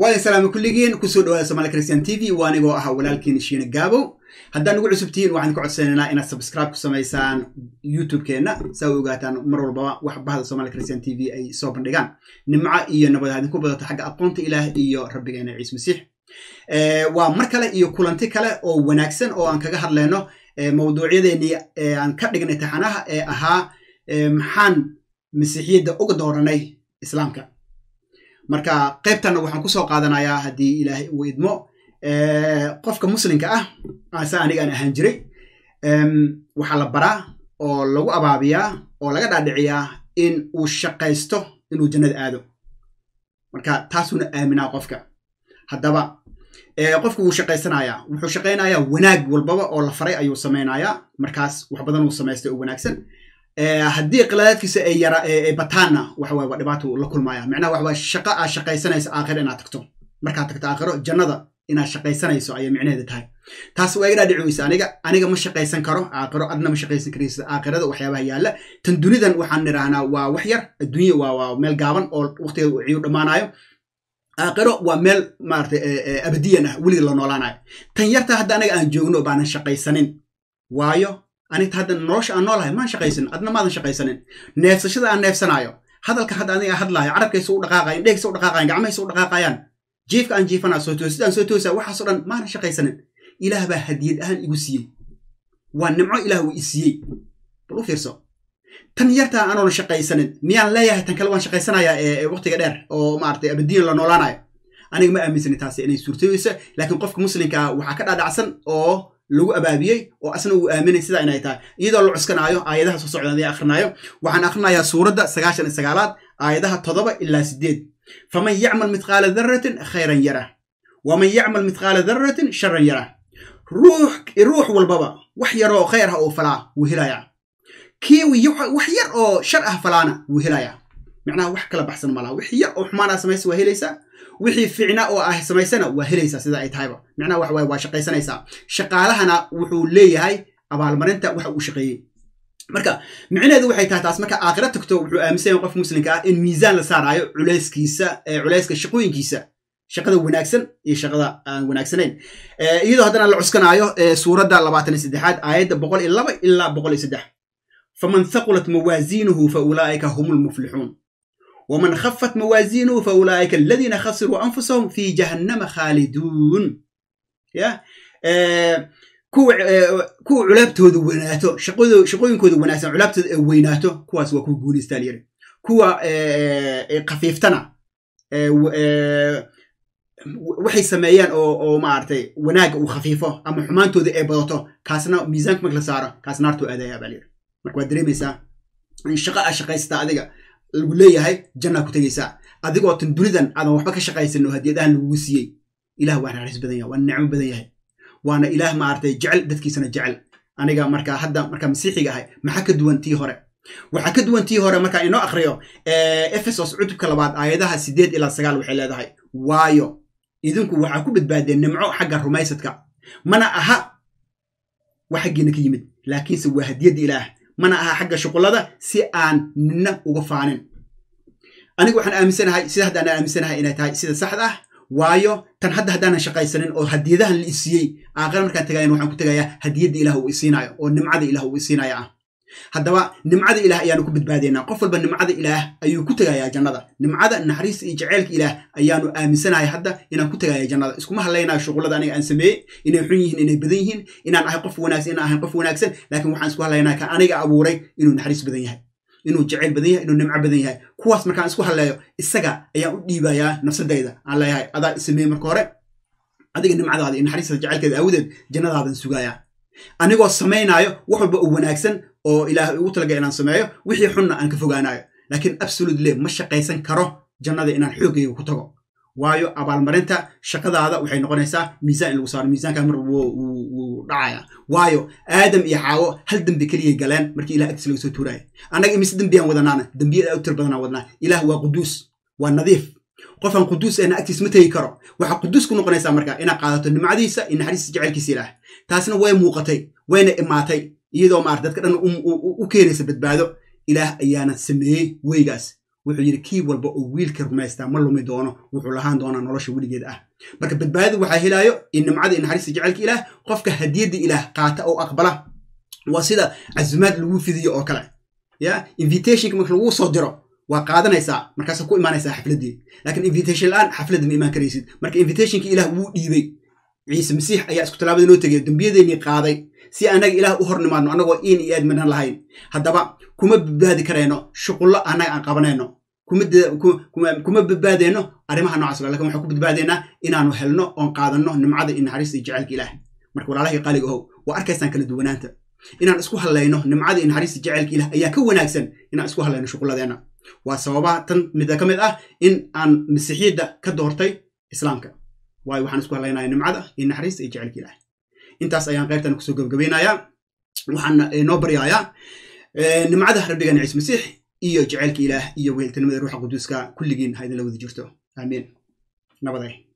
waadin salaame kulligeen kusoo dhawaada somaali christian t v waa anigoo ah walaalkiin shiina gaabo haddaad nagu cusub tihiin waxaan ka codsanaynaa inaad sabscribe ku samaysaan youtube-keenna saa u ogaataan mar walbaba wax bahda somaali christian t v ay soo bandhigaan nimco iyo nabad aadin ku xagga aqoonta ilaah iyo rabbigeena ciise masiix eh, waa mar kale iyo kulanti kale oo wanaagsan oo aan kaga hadlayno eh, mawduucyadeenii eh, aan ka dhignay taxanaha ee ahaa maxaan masiixiyadda uga dooranay islaamka marka qaybtanna waxaan kusoo qaadanayaa haddii ilaahay uu idmo eh, qofka muslimka ah, ah se anigaan ahaan jiray waxaa la baraa oo lagu abaabiyaa oo laga dhaadhiciyaa in uu shaqaysto inuu jannada aado marka taasuuna aaminaa qofka haddaba eh, qofka wuu shaqaysanayaa wuxuu shaqaynayaa wanaag walbaba oo la faray ayuu samaynayaa markaas wax badan uu samaystay oo wanaagsan Eh, haddii khilaadaadkiisa ay yara eh, ay bataanna waxa waa dhibaato la kulmaya micnaha waxa shaqo aad shaqaysanayso aakhiro inaad tagto markaad tagto aakhiro jannada inaad shaqaysanayso ayay micnaheeda tahay taas waa iga dhiciysa aniga aniga ma shaqaysan karo aakhiro adna ma shaqaysan karaysa aakhirada waxyaabaha yaalla tan dunidan waxaan nidhaahnaa waa wax yar adduunya waa waa meel gaaban oo waqtigeeda uu ciyu dhammaanayo aakhiro waa meel maaragtay eh, abadiyan ah weligii la noolaanayo tan yarta hadda anaga aan joogno baanan shaqaysanin waayo aninta hadda nolosha aan noolahay maan shaqaysanin adna maadan shaqaysanin neefsashada aan neefsanaayo hadalka hadda aniga hadlaayo carabkaysa u dhaqaaqayan indhegsa u dhaqaaqayan gacmahaysa u dhaqaaqayaan jiifka aan jiifanaa soo toosid aan soo toosaa waxaasoo dhan maana shaqaysanin ilaah baa hadiyad ahaan igu siiyey waa nimco ilaah uu i siiyey bal u fiirso tan yartaa anoona shaqaysanin miyaan leeyahay tan kale waan shaqaysanayaa ee waqtiga dheer oo maaragtay abadiyan la noolaanayo aniga ma aaminsani taasi inay suurtooyeyso laakiin qofka muslimkaa ah waxaa ka dhaadhacsan oo lagu abaabiyey oo asna uu aaminay sidaa inay tahay iyadoo la cuskanaayo aayadaha soo socdaan ee akhrinayo waxaan akhrinayaa suuradda sagaashan iyo sagaalaad aayadaha toddoba ilaa siddeed faman yacmal midqaala darratin khayran yara waman yacmal midqaala darratin sharan yara ruux walbaba wax yaroo khayr ah oo falaa wuu helayaa kii wax yar oo shar ah falaana wuu helayaa macnaha wax kala baxsan malaha wix yar oo xumaana samaysa waa helaysaa wixii ficna oo ah samaysana waa helaysaa sida ay tahayba macnaha wax waay waa shaqaysanaysaa shaqaalahana wuxuu leeyahay abaalmarinta waxa uu shaqeeyey marka micneheedu waxay tahay taas marka aakhira tagto wuxuu aaminsan yahay qof muslimka ah in miisaan la saaraayo culayskiisa culayska shaqooyinkiisa shaqada wanaagsan iyo shaqada aan wanaagsaneyn iyadoo haddana la cuskanaayo suuradda labaatan iyo saddexaad aayadda boqol iyo laba ilaa boqol iyo saddex faman thaqulat mawaaziinuhu fa ulaa'ika hum lmuflixuun ومن خفت موازينه فأولئك الذين خسروا أنفسهم في جهنم خالدون يا آه كو آه كو علابتود ويناتو شقودو شقوينكود وناسن علابتود ويناتو كواس وكو غوليستا يري كوا آه خفيفتنا waxay sameeyaan oo maaragtay wanaagga uu khafiifo ama xumaantooda ay badato kaasna miisaanka marka la saaro kaas naartuu aadayaa baa layidhi marka waad dareemaysaa in shaqa a lagu leeyahay jannaa ku tegaysaa adigoo tan dunidan aadan waxba ka shaqaysanno hadiyadahan lagugu siiyey ilah waan raxiis badan yahay waan nicmo badan yahay waana ilaah maaragtay jecel dadkiisana jecel aniga markaa hadda markaa masiixiga ahay maxaa ka duwan tii hore waxaa ka duwan tii hore markaa inoo akhriyo eh, efesos cutubka labaad aayadaha sideed ilaa sagaal waxay leedahay waayo idinku waxaa ku badbaadeen nimco xagga rumaysadka mana aha wax xaggiina ka yimid laakiinse waa hadiyadda ilaah mana aha xagga shuqullada si aan midna uga faanin anigu waxaan aaminsanahay sida hadda aaminsanahay inay tahay sida saxda ah waayo tan hadda haddaanan shaqaysanin oo hadiyadahan la isiiyey aakhare markaan tagayan waxaan ku tegayaa hadiyadda ilaah uu isiinayo oo nimcada ilaah uu isiinayo ah haddaba nimcada ilaah ayaanu ku badbaadeynaa qof walba nimcada ilaah ayuu ku tegayaa jannada nimcada naxariista iyo jaceylka ilaah ayaanu aaminsanahay hadda inaan ku tegaya jannada iskuma hadlaynayo shuqullada aniga aan sameeyey inay xun yihiin inay badan yihiin inaan ahay qof wanaagsan inaan ahayn qof wanaagsan laakiin waxaan isku hadlaynaa ka aniga abuuray inuu naxariis badan yahay inuu jaceyl badan yahay inuu nimco badan yahay kuwaas markaan isku hadleeyo isaga ayaan u dhiibayaa nafsadayda aan leeyahay adaa sameeyey marka hore adiga nimcadaada iyo naxariistada jaceylkeeda aawadeed jannadaadan sugaaya anigoo samaynayo wax walba u wanaagsan oo ilaah ugu talaga inaan sameeyo wixii xunna aan ka fogaanayo laakiin absolut ma shaqaysan karo jannada inaan xoogayga ku tago waayo abaalmarinta shaqadaada waxay noqonaysaa miisaan in lagu saaro miisaankaa mar wuu dhacaya waayo aadam iyo xaawo hal dembi keliyay galeen markii ilah agtiis laga soo tuuraya annaga imise dembiyaan wadanaana dembiyada u tir badanaan wadnaa ilaah waa quduus waa nadiif qofaan quduus eena agtiis ma tegi karo waxaa quduus ku noqonaysaa marka inaad qaadato nimcadiisa iyo naxariistiisa jecelkiisa ilaah taasna way muuqatay wayna imaatay iyadoo maarta dadka dhan u keenaysa badbaado ilaah ayaana sameeyey weygaas wuxuu yidhi kii walba oo wiilka rumaystaa ma lumi doono wuxuu lahaan doonaa nolosha weligeed ah marka badbaadadu waxaa helaayo in nimcada iyo naxariista jecelka ilaah qofka hadiyadda ilaah qaata oo aqbala waa sida casumaad lagu fidiyo oo kale ya invitationka marka lagu soo diro waa qaadanaysaa markaasa ku imaanaysaa xafladii laakiin invitation la-aan xafladda ma imaan karaysid marka invitationka ilaah wuu dhiibey ciise masiix ayaa isku tallaabada noo tegay dembiyadeenii qaaday si anaga ilaah u hornimaadno annagoo iin iyo eed midhan lahayn haddaba kuma badbaadi karayno shuqullo anaga aan qabanayno kuma badbaadeyno arrimaha nocaas lakin waxaan ku badbaadaynaa inaanu helno oon qaadanno nimcada iyo naxariista iyo jecelka ilaah marka walaalahii qaaliga ahow waa arkaysaan kala duwanaanta inaan isku hadlayno nimcada iyo naxariista jecelka ilah ayaa ka wanaagsan inaan isku hadlayno shuqulladeenna waa sababaha tan mida ka mid ah in aan masiixiyadda ka doortay islaamka waayo waxaan isku hadlaynaya nimcada iyo naxariista iyo jecelka ilaah intaas ayaan qaybtan kusoo gabagabaynayaa waxaan eh, noo baryayaa eh, nimcada rabbigan ciise masiix iyo jaceylka ilaah iyo weeltinimada ruuxa quduuska kulligiin ha idinla wada jirto aamiin nabaday